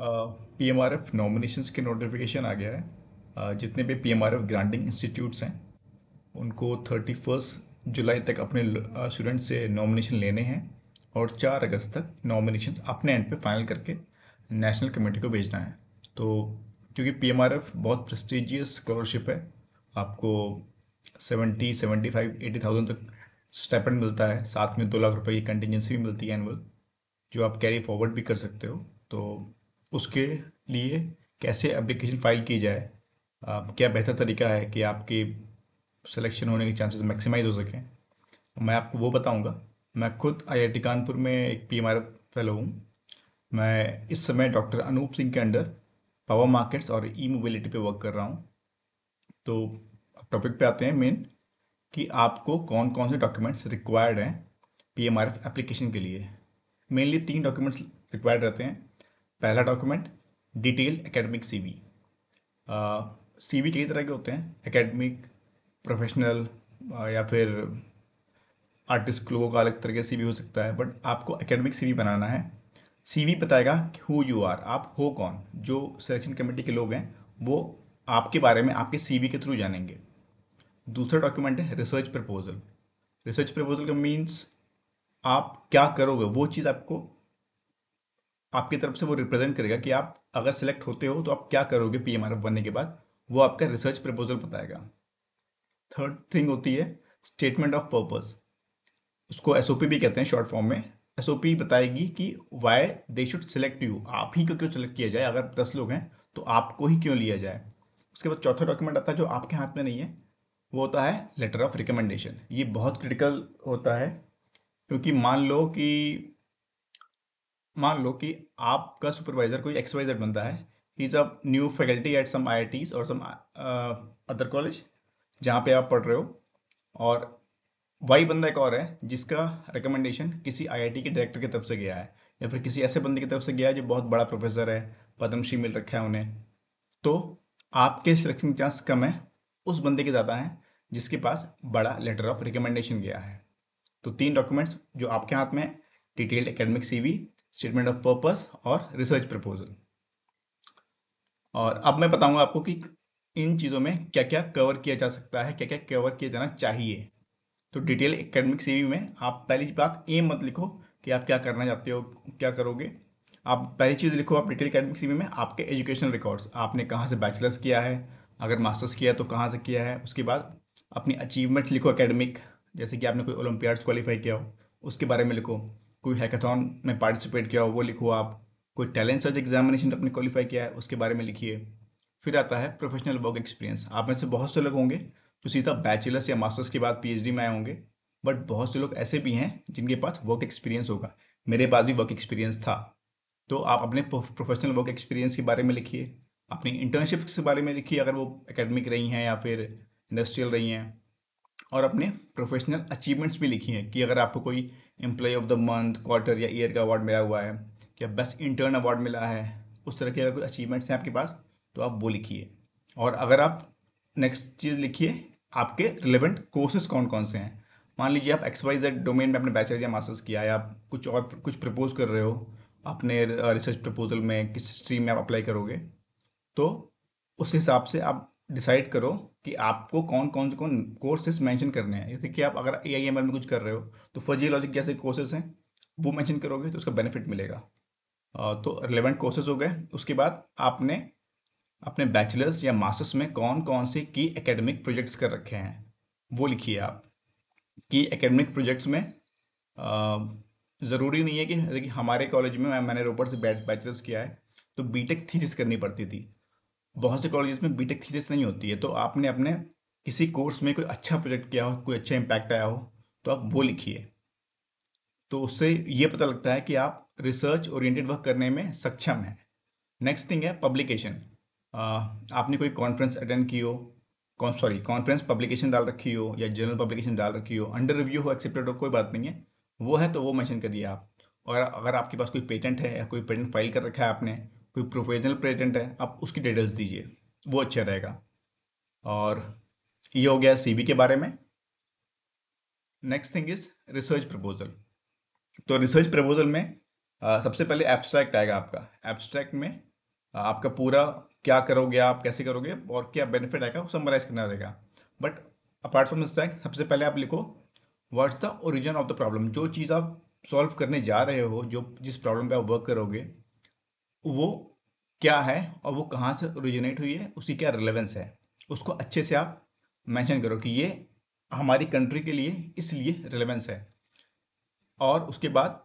P M R F nominations के notification आ गया है जितने भी P M R F granting institutes हैं उनको थर्टी फर्स्ट जुलाई तक अपने स्टूडेंट से नॉमिनेशन लेने हैं और चार अगस्त तक नॉमिनेशन अपने एंड पे फाइनल करके नेशनल कमेटी को भेजना है तो क्योंकि पी एम आर एफ बहुत प्रेस्टिजियस स्कॉलरशिप है आपको seventy seventy five eighty thousand तक स्टेपेंट मिलता है साथ में दो लाख रुपए की कंटिजेंसी भी मिलती है एनुअल जो आप कैरी फॉरवर्ड भी कर सकते हो तो उसके लिए कैसे एप्लीकेशन फाइल की जाए क्या बेहतर तरीका है कि आपके सिलेक्शन होने के चांसेस मैक्सिमाइज हो सकें तो मैं आपको वो बताऊंगा मैं खुद आईआईटी कानपुर में एक पी फेलो हूँ मैं इस समय डॉक्टर अनूप सिंह के अंडर पावर मार्केट्स और ई मोबिलिटी पे वर्क कर रहा हूँ तो टॉपिक पे आते हैं मेन कि आपको कौन कौन से डॉक्यूमेंट्स रिक्वायर्ड हैं P M R F application के लिए मेनली तीन डॉक्यूमेंट्स रिक्वायर्ड रहते हैं पहला document detail academic CV CV कई तरह के होते हैं एकेडमिक प्रोफेशनल uh, या फिर आर्टिस्ट लोगों का अलग तरह के सीवी हो सकता है बट आपको एकेडमिक सीवी बनाना है सीवी बताएगा हु यू आर आप हो कौन जो सिलेक्शन कमेटी के लोग हैं वो आपके बारे में आपके सीवी के थ्रू जानेंगे दूसरा डॉक्यूमेंट है रिसर्च प्रपोजल रिसर्च प्रपोजल का मीन्स आप क्या करोगे वो चीज़ आपको आपकी तरफ से वो रिप्रेजेंट करेगा कि आप अगर सेलेक्ट होते हो तो आप क्या करोगे पी बनने के बाद वो आपका रिसर्च प्रपोजल बताएगा थर्ड थिंग होती है स्टेटमेंट ऑफ पर्पज़ उसको एस भी कहते हैं शॉर्ट फॉर्म में एस बताएगी कि why they should select you आप ही को क्यों सेलेक्ट किया जाए अगर दस लोग हैं तो आपको ही क्यों लिया जाए उसके बाद चौथा डॉक्यूमेंट आता है जो आपके हाथ में नहीं है वो होता है लेटर ऑफ रिकमेंडेशन ये बहुत क्रिटिकल होता है क्योंकि मान लो कि मान लो कि आपका सुपरवाइजर कोई एक्स वाई बंदा है he is a new faculty at some I I or some other college जहाँ पे आप पढ़ रहे हो और वाई बंदा एक और है जिसका रिकमेंडेशन किसी आईआईटी के डायरेक्टर की तरफ से गया है या फिर किसी ऐसे बंदे की तरफ से गया है जो बहुत बड़ा प्रोफेसर है पद्मश्री मिल रखा है उन्हें तो आपके सिलेक्शन चांस कम है उस बंदे के ज़्यादा हैं जिसके पास बड़ा लेटर ऑफ रिकमेंडेशन गया है तो तीन डॉक्यूमेंट्स जो आपके हाथ में detailed academic C statement of purpose और रिसर्च प्रपोजल और अब मैं बताऊंगा आपको कि इन चीज़ों में क्या क्या कवर किया जा सकता है क्या क्या कवर किया जाना चाहिए तो डिटेल एकेडमिक सीवी में आप पहली बात एम मत लिखो कि आप क्या करना चाहते हो क्या करोगे आप पहली चीज़ लिखो आप डिटेल एकेडमिक सीवी में आपके एजुकेशनल रिकॉर्ड्स आपने कहाँ से बैचलर्स किया है अगर मास्टर्स किया है तो कहाँ से किया है उसके बाद अपनी अचीवमेंट्स लिखो एकेडमिक जैसे कि आपने कोई ओलंपियाड्स क्वालिफाई किया हो उसके बारे में लिखो कोई हैकाथॉन में पार्टिसिपेट किया हो वो लिखो आप कोई टैलेंट सर्च एग्जामिनेशन आपने क्वालिफाई किया है उसके बारे में लिखिए फिर आता है प्रोफेशनल वर्क एक्सपीरियंस आप में से बहुत से लोग होंगे जो सीधा बैचलर्स या मास्टर्स के बाद पीएचडी में आए होंगे बट बहुत से लोग ऐसे भी हैं जिनके पास वर्क एक्सपीरियंस होगा मेरे पास भी वर्क एक्सपीरियंस था तो आप अपने प्रोफेशनल वर्क एक्सपीरियंस के बारे में लिखिए अपनी इंटर्नशिप के बारे में लिखिए अगर वो एकेडमिक रही हैं या फिर इंडस्ट्रियल रही हैं और अपने प्रोफेशनल अचीवमेंट्स भी लिखी हैं कि अगर आपको कोई employ of the month quarter या ईयर का अवार्ड मिला हुआ है या बेस्ट इंटर्न अवार्ड मिला है उस तरह के अगर कुछ अचीवमेंट्स हैं आपके पास तो आप वो लिखिए और अगर आप नेक्स्ट चीज़ लिखिए आपके रिलेवेंट कोर्सेज कौन कौन से हैं मान लीजिए आप एक्स वाई जेड डोमेन में अपने बैचलर्स या मास्टर्स किया है आप कुछ और कुछ प्रपोज कर रहे हो अपने रिसर्च प्रपोजल में किस स्ट्रीम में आप अप्लाई करोगे तो उस हिसाब से आप डिसाइड करो कि आपको कौन कौन से कौन कोर्सेज मेंशन करने हैं जैसे कि आप अगर ए आई एम एल में कुछ कर रहे हो तो फर्जी लॉजिक जैसे कोर्सेज हैं वो मेंशन करोगे तो उसका बेनिफिट मिलेगा तो रिलेवेंट कोर्सेज हो गए उसके बाद आपने अपने बैचलर्स या मास्टर्स में कौन कौन से की एकेडमिक प्रोजेक्ट्स कर रखे हैं वो लिखिए आप की एकेडमिक प्रोजेक्ट्स में ज़रूरी नहीं है कि देखिए हमारे कॉलेज में मैंने रोपर से बैचलर्स किया है तो बीटेक थीसिस करनी पड़ती थी बहुत से कॉलेज में बीटेक थीसिस नहीं होती है तो आपने अपने किसी कोर्स में कोई अच्छा प्रोजेक्ट किया हो कोई अच्छा इम्पैक्ट आया हो तो आप वो लिखिए तो उससे ये पता लगता है कि आप रिसर्च ओरिएंटेड वर्क करने में सक्षम हैं नेक्स्ट थिंग है पब्लिकेशन आपने कोई कॉन्फ्रेंस अटेंड की हो कौन सॉरी कॉन्फ्रेंस पब्लिकेशन डाल रखी हो या जर्नल पब्लिकेशन डाल रखी हो अंडर रिव्यू हो एक्सेप्टेड हो कोई बात नहीं है वो है तो वो मेंशन करिए आप और अगर आपके पास कोई पेटेंट है या कोई पेटेंट फाइल कर रखा है आपने कोई प्रोफेशनल पेटेंट है आप उसकी डिटेल्स दीजिए वो अच्छा रहेगा और ये हो गया सीवी के बारे में next thing is research proposal तो रिसर्च प्रपोजल में आ, सबसे पहले एब्स्ट्रैक्ट आएगा आपका एब्स्ट्रैक्ट में आ, आपका पूरा क्या करोगे आप कैसे करोगे और क्या बेनिफिट आएगा वो समराइज करना रहेगा बट अपार्ट फ्रॉम एब्स्ट्रैक्ट सबसे पहले आप लिखो what's the origin of the problem जो चीज़ आप सॉल्व करने जा रहे हो जो जिस प्रॉब्लम पे आप वर्क करोगे वो क्या है और वो कहाँ से ओरिजिनेट हुई है उसकी क्या रिलेवेंस है उसको अच्छे से आप मेंशन करो कि ये हमारी कंट्री के लिए इसलिए रिलेवेंस है और उसके बाद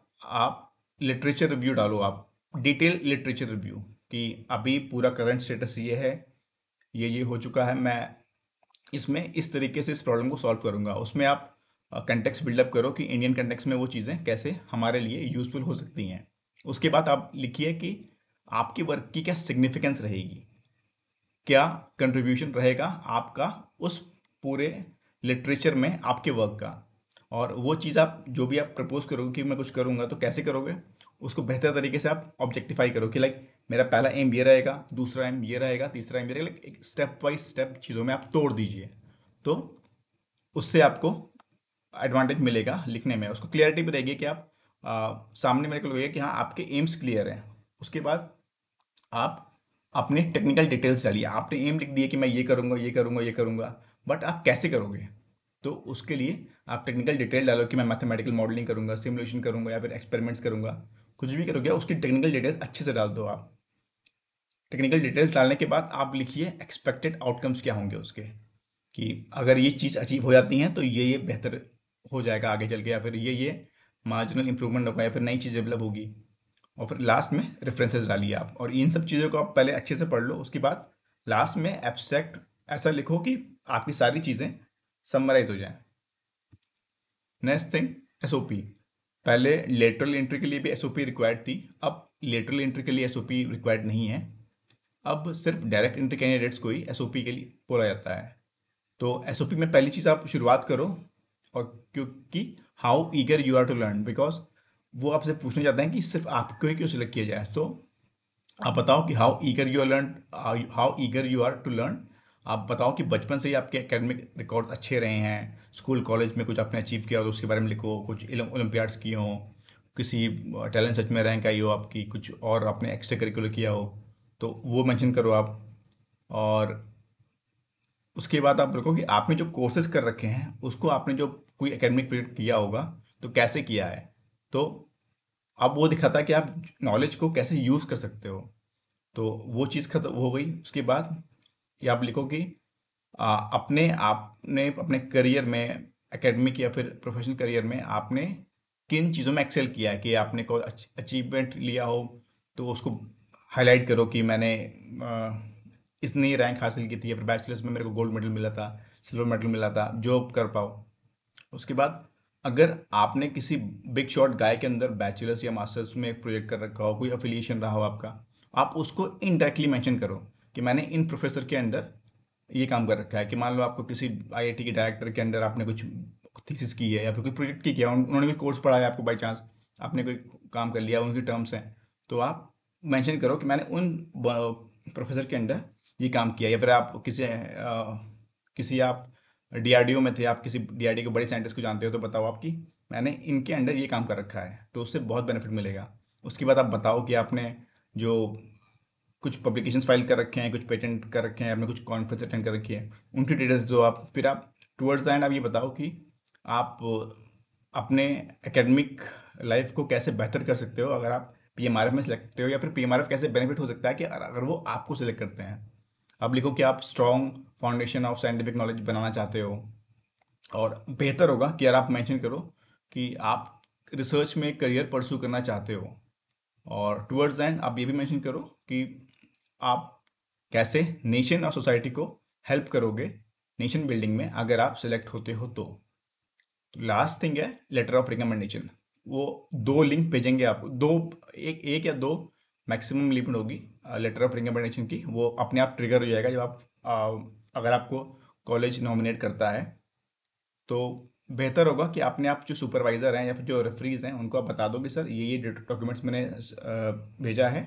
आप लिटरेचर रिव्यू डालो आप डिटेल लिटरेचर रिव्यू कि अभी पूरा करंट स्टेटस ये है ये ये हो चुका है मैं इसमें इस तरीके से इस प्रॉब्लम को सॉल्व करूँगा उसमें आप कंटेक्स बिल्डअप करो कि इंडियन कंटेक्स में वो चीज़ें कैसे हमारे लिए यूज़फुल हो सकती हैं उसके बाद आप लिखिए कि आपके वर्क की क्या सिग्निफिकेंस रहेगी क्या कंट्रीब्यूशन रहेगा आपका उस पूरे लिटरेचर में आपके वर्क का और वो चीज़ आप जो भी आप प्रपोज करोगे कि मैं कुछ करूँगा तो कैसे करोगे उसको बेहतर तरीके से आप ऑब्जेक्टिफाई करो कि लाइक मेरा पहला एम ये रहेगा दूसरा एम ये रहेगा तीसरा एम ये रहेगा एक स्टेप बाई स्टेप चीज़ों में आप तोड़ दीजिए तो उससे आपको एडवांटेज मिलेगा लिखने में उसको क्लियरिटी भी रहेगी कि आप आ, सामने मेरे को लगेगा कि हाँ आपके एम्स क्लियर हैं उसके बाद आप अपने टेक्निकल डिटेल्स डालिए आपने एम लिख दिए कि मैं ये करूँगा ये करूँगा ये करूँगा बट आप कैसे करोगे तो उसके लिए आप टेक्निकल डिटेल डालो कि मैं मैथमेटिकल मॉडलिंग करूँगा सिमुलेशन करूँगा या फिर एक्सपेरिमेंट्स करूँगा कुछ भी करोगे उसकी टेक्निकल डिटेल्स अच्छे से डाल दो आप टेक्निकल डिटेल्स डालने के बाद आप लिखिए एक्सपेक्टेड आउटकम्स क्या होंगे उसके कि अगर ये चीज़ अचीव हो जाती हैं तो ये ये बेहतर हो जाएगा आगे चल के या फिर ये ये मार्जिनल इंप्रूवमेंट होगा या फिर नई चीज़ डेवलप होगी और फिर लास्ट में रेफरेंसेस डालिए आप और इन सब चीज़ों को आप पहले अच्छे से पढ़ लो उसके बाद लास्ट में एब्सैक्ट ऐसा लिखो कि आपकी सारी चीज़ें समराइज हो जाएं नेक्स्ट थिंग एस पहले लेटरल एंट्री के लिए भी एस रिक्वायर्ड थी अब लेटरल एंट्री के लिए एस रिक्वायर्ड नहीं है अब सिर्फ डायरेक्ट एंट्री कैंडिडेट्स को ही एस के लिए बोला जाता है तो एस में पहली चीज़ आप शुरुआत करो और क्योंकि how eager you are to learn because वो आपसे पूछना चाहते हैं कि सिर्फ आपको ही क्यों सिलेक्ट किया जाए तो आप बताओ कि how eager you are learn how eager you are to learn आप बताओ कि बचपन से ही आपके एकेडमिक रिकॉर्ड अच्छे रहे हैं स्कूल कॉलेज में कुछ आपने अचीव किया हो तो उसके बारे में लिखो कुछ ओलम्पियाड्स किए हों किसी टैलेंट uh, सच में रैंक आई हो आपकी कुछ और आपने एक्स्ट्रा करिकुलर किया हो तो वो मेंशन करो आप और उसके बाद आप लिखो कि आपने जो कोर्सेज कर रखे हैं उसको आपने जो कोई एकेडमिक पीरियड किया होगा तो कैसे किया है तो अब वो दिखाता है कि आप नॉलेज को कैसे यूज़ कर सकते हो तो वो चीज़ खत्म हो गई उसके बाद ये आप लिखो कि आ, अपने आपने अपने करियर में एकेडमिक या फिर प्रोफेशनल करियर में आपने किन चीज़ों में एक्सेल किया है कि आपने कोई अचीवमेंट लिया हो तो उसको हाईलाइट करो कि मैंने इतनी रैंक हासिल की थी या फिर बैचलर्स में मेरे को गोल्ड मेडल मिला था सिल्वर मेडल मिला था जॉब कर पाओ उसके बाद अगर आपने किसी बिग शॉट गाय के अंदर बैचलर्स या मास्टर्स में एक प्रोजेक्ट कर रखा हो कोई अफिलिएशन रहा हो आपका आप उसको इनडायरेक्टली मैंशन करो कि मैंने इन प्रोफेसर के अंदर ये काम कर रखा है कि मान लो आपको किसी आई के डायरेक्टर के अंदर आपने कुछ थीसिस की है या फिर कोई प्रोजेक्ट की किया उन्होंने कोई कोर्स पढ़ाया आपको बाई चांस आपने कोई काम कर लिया उनकी टर्म्स हैं तो आप मेंशन करो कि मैंने उन प्रोफेसर के अंदर ये काम किया या फिर आप किसी आ, किसी आप डीआरडीओ में थे आप किसी डीआरडीओ के बड़े साइंटिस्ट को जानते हो तो बताओ आपकी मैंने इनके अंडर ये काम कर रखा है तो उससे बहुत बेनिफिट मिलेगा उसके बाद आप बताओ कि आपने जो कुछ पब्लिकेशन फाइल कर रखे हैं कुछ पेटेंट कर रखे हैं आपने कुछ कॉन्फ्रेंस अटेंड कर रखी है उनकी डिटेल्स दो आप फिर आप टूवर्ड्स द एंड आप ये बताओ कि आप अपने एकेडमिक लाइफ को कैसे बेहतर कर सकते हो अगर आप पी एम आर एफ में सेलेक्ट करते हो या फिर पी एम आर एफ कैसे बेनिफिट हो सकता है कि अगर वो आपको सेलेक्ट करते हैं आप लिखो कि आप strong foundation of scientific knowledge बनाना चाहते हो और बेहतर होगा कि यार आप मेंशन करो कि आप रिसर्च में करियर परसू करना चाहते हो और टूवर्ड्स एंड आप ये भी मेंशन करो कि आप कैसे नेशन और सोसाइटी को हेल्प करोगे नेशन बिल्डिंग में अगर आप सिलेक्ट होते हो तो लास्ट तो थिंग है लेटर ऑफ रिकमेंडेशन वो दो लिंक भेजेंगे आप दो एक एक या दो मैक्सिमम लिमिट होगी लेटर ऑफ रिकमेंडेशन की वो अपने आप ट्रिगर हो जाएगा जब आप uh, अगर आपको कॉलेज नॉमिनेट करता है तो बेहतर होगा कि आपने आप जो सुपरवाइज़र हैं या फिर जो रेफरीज हैं उनको आप बता दो कि सर ये ये डॉक्यूमेंट्स मैंने भेजा है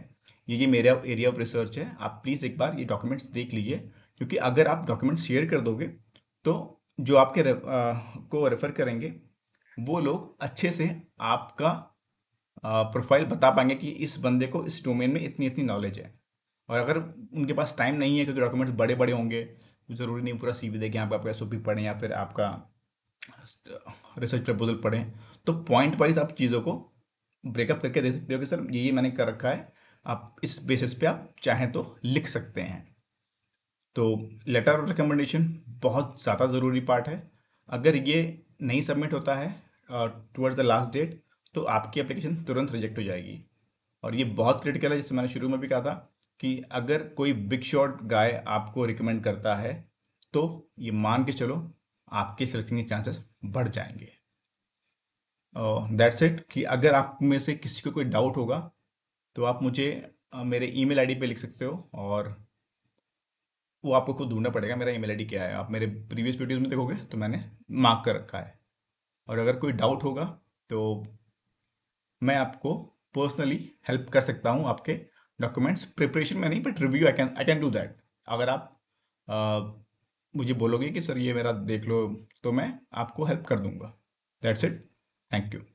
ये ये मेरा एरिया ऑफ रिसर्च है आप प्लीज़ एक बार ये डॉक्यूमेंट्स देख लीजिए क्योंकि अगर आप डॉक्यूमेंट्स शेयर कर दोगे तो जो आपके रे, आ, को रेफ़र करेंगे वो लोग अच्छे से आपका प्रोफाइल बता पाएंगे कि इस बंदे को इस डोमेन में इतनी इतनी नॉलेज है और अगर उनके पास टाइम नहीं है क्योंकि डॉक्यूमेंट्स बड़े बड़े होंगे ज़रूरी नहीं पूरा सी देखें आप आपका एस पढ़ें या फिर आपका रिसर्च प्रपोजल पढ़ें तो पॉइंट वाइज आप चीज़ों को ब्रेकअप करके दे सकते हो कि सर ये ये मैंने कर रखा है आप इस बेसिस पे आप चाहें तो लिख सकते हैं तो लेटर ऑफ रिकमेंडेशन बहुत ज़्यादा ज़रूरी पार्ट है अगर ये नहीं सबमिट होता है टुवर्ड्स द लास्ट डेट तो आपकी एप्लीकेशन तुरंत रिजेक्ट हो जाएगी और ये बहुत क्रिटिकल है जैसे मैंने शुरू में भी कहा था कि अगर कोई बिग शॉट गाय आपको रिकमेंड करता है तो ये मान के चलो आपके सिलेक्शन के चांसेस बढ़ जाएंगे दैट्स uh, इट कि अगर आप में से किसी को कोई डाउट होगा तो आप मुझे uh, मेरे ईमेल आईडी पे लिख सकते हो और वो आपको खुद ढूंढना पड़ेगा मेरा ईमेल आईडी क्या है आप मेरे प्रीवियस वीडियोस में देखोगे तो मैंने मार्क कर रखा है और अगर कोई डाउट होगा तो मैं आपको पर्सनली हेल्प कर सकता हूँ आपके डॉक्यूमेंट्स प्रिपरेशन में नहीं but review I can I can do that अगर आप आ, मुझे बोलोगे कि सर ये मेरा देख लो तो मैं आपको हेल्प कर दूंगा दैट्स इट थैंक यू